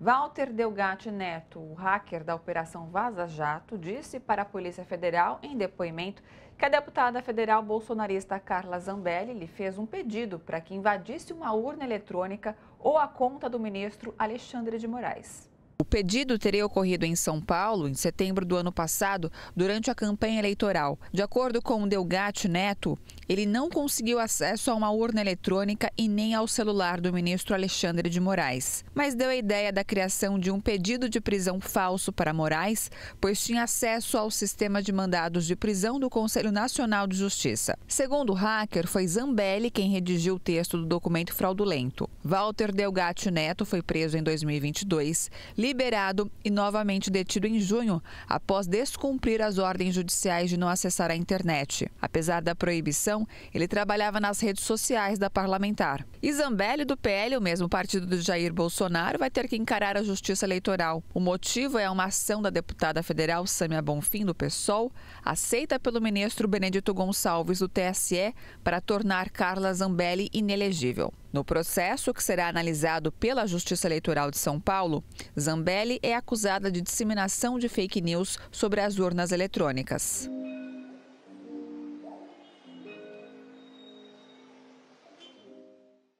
Walter Delgatti Neto, o hacker da Operação Vaza Jato, disse para a Polícia Federal, em depoimento, que a deputada federal bolsonarista Carla Zambelli lhe fez um pedido para que invadisse uma urna eletrônica ou a conta do ministro Alexandre de Moraes. O pedido teria ocorrido em São Paulo em setembro do ano passado, durante a campanha eleitoral. De acordo com o Delgatti Neto, ele não conseguiu acesso a uma urna eletrônica e nem ao celular do ministro Alexandre de Moraes. Mas deu a ideia da criação de um pedido de prisão falso para Moraes, pois tinha acesso ao sistema de mandados de prisão do Conselho Nacional de Justiça. Segundo o hacker, foi Zambelli quem redigiu o texto do documento fraudulento. Walter Delgatti Neto foi preso em 2022, liberado e novamente detido em junho, após descumprir as ordens judiciais de não acessar a internet. Apesar da proibição, ele trabalhava nas redes sociais da parlamentar. Isambelli, do PL, o mesmo partido do Jair Bolsonaro, vai ter que encarar a Justiça Eleitoral. O motivo é uma ação da deputada federal Sâmia Bonfim, do PSOL, aceita pelo ministro Benedito Gonçalves, do TSE, para tornar Carla Zambelli inelegível. No processo, que será analisado pela Justiça Eleitoral de São Paulo, Zambelli é acusada de disseminação de fake news sobre as urnas eletrônicas.